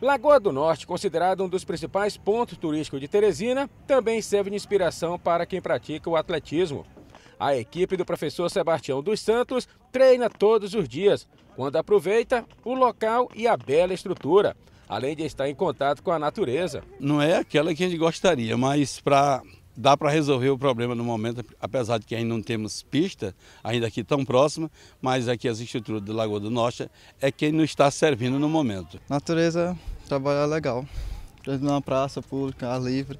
Lagoa do Norte, considerado um dos principais pontos turísticos de Teresina, também serve de inspiração para quem pratica o atletismo. A equipe do professor Sebastião dos Santos treina todos os dias, quando aproveita o local e a bela estrutura, além de estar em contato com a natureza. Não é aquela que a gente gostaria, mas para dá para resolver o problema no momento, apesar de que ainda não temos pista, ainda aqui tão próxima, mas aqui as estruturas do Lagoa do Norte é quem nos está servindo no momento. Natureza trabalha legal. Uma praça pública, ar livre,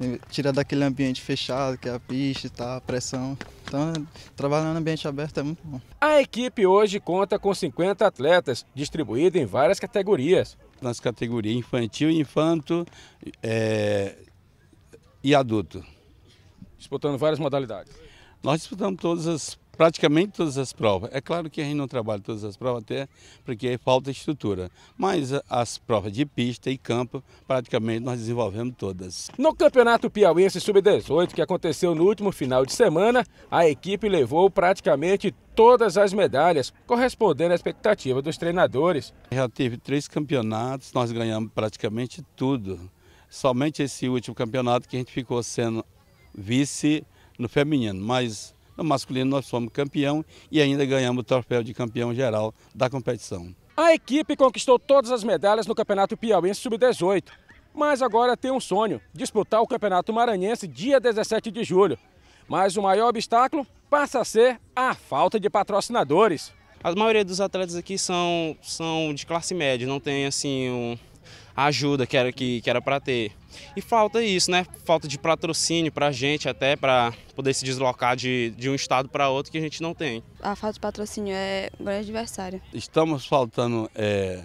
uhum. tirar daquele ambiente fechado, que é a pista, tá, a pressão. Então, trabalhar no ambiente aberto é muito bom. A equipe hoje conta com 50 atletas, distribuídos em várias categorias. Nas categorias infantil e infanto, é, e adulto. Disputando várias modalidades. Nós disputamos todas as, praticamente todas as provas. É claro que a gente não trabalha todas as provas até porque falta estrutura. Mas as provas de pista e campo, praticamente nós desenvolvemos todas. No Campeonato Piauiense Sub-18, que aconteceu no último final de semana, a equipe levou praticamente todas as medalhas, correspondendo à expectativa dos treinadores. Já teve três campeonatos, nós ganhamos praticamente tudo somente esse último campeonato que a gente ficou sendo vice no feminino, mas no masculino nós fomos campeão e ainda ganhamos o troféu de campeão geral da competição. A equipe conquistou todas as medalhas no Campeonato Piauiense Sub-18, mas agora tem um sonho, disputar o Campeonato Maranhense dia 17 de julho. Mas o maior obstáculo passa a ser a falta de patrocinadores. A maioria dos atletas aqui são, são de classe média, não tem assim um ajuda que era que, que era para ter. E falta isso, né? Falta de patrocínio para a gente até para poder se deslocar de, de um estado para outro que a gente não tem. A falta de patrocínio é um grande adversário. Estamos faltando é,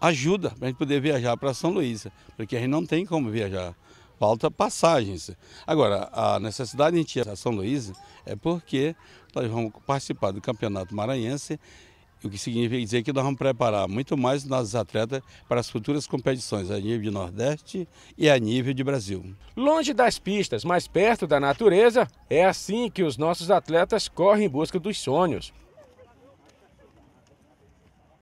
ajuda para a gente poder viajar para São Luís, porque a gente não tem como viajar. Falta passagens. Agora, a necessidade de a gente ir a São Luís é porque nós vamos participar do Campeonato Maranhense o que significa dizer que nós vamos preparar muito mais nossos atletas para as futuras competições a nível de Nordeste e a nível de Brasil. Longe das pistas, mas perto da natureza, é assim que os nossos atletas correm em busca dos sonhos.